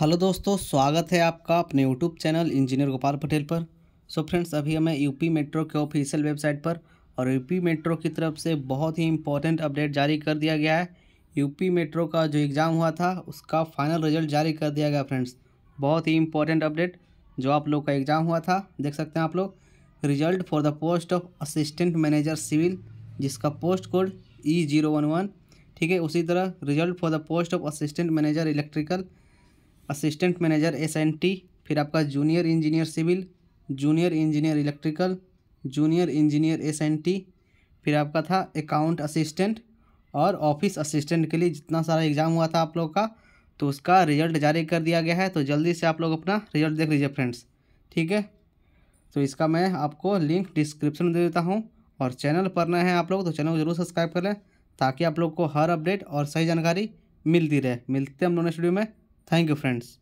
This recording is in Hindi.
हेलो दोस्तों स्वागत है आपका अपने YouTube channel engineer Gopal Patel पर सो so फ्रेंड्स अभी हमें यूपी मेट्रो के ऑफिशियल वेबसाइट पर और यूपी मेट्रो की तरफ से बहुत ही इम्पोर्टेंट अपडेट जारी कर दिया गया है यूपी मेट्रो का जो एग्ज़ाम हुआ था उसका फाइनल रिजल्ट जारी कर दिया गया फ्रेंड्स बहुत ही इम्पोर्टेंट अपडेट जो आप लोग का एग्ज़ाम हुआ था देख सकते हैं आप लोग result for the post of assistant manager civil जिसका post code E zero one one ठीक है उसी तरह result for the post of assistant manager electrical assistant manager S N T फिर आपका junior engineer civil junior engineer electrical junior engineer S N T फिर आपका था अकाउंट असिस्टेंट और ऑफिस असिस्टेंट के लिए जितना सारा एग्ज़ाम हुआ था आप लोग का तो उसका रिजल्ट जारी कर दिया गया है तो जल्दी से आप लोग अपना रिजल्ट देख लीजिए फ्रेंड्स ठीक है तो इसका मैं आपको लिंक डिस्क्रिप्शन में दे देता हूँ और चैनल पर नए हैं आप लोग तो चैनल को जरूर सब्सक्राइब करें ताकि आप लोग को हर अपडेट और सही जानकारी मिलती रहे मिलते हैं हम दोनों स्टूडियो में Thank you friends.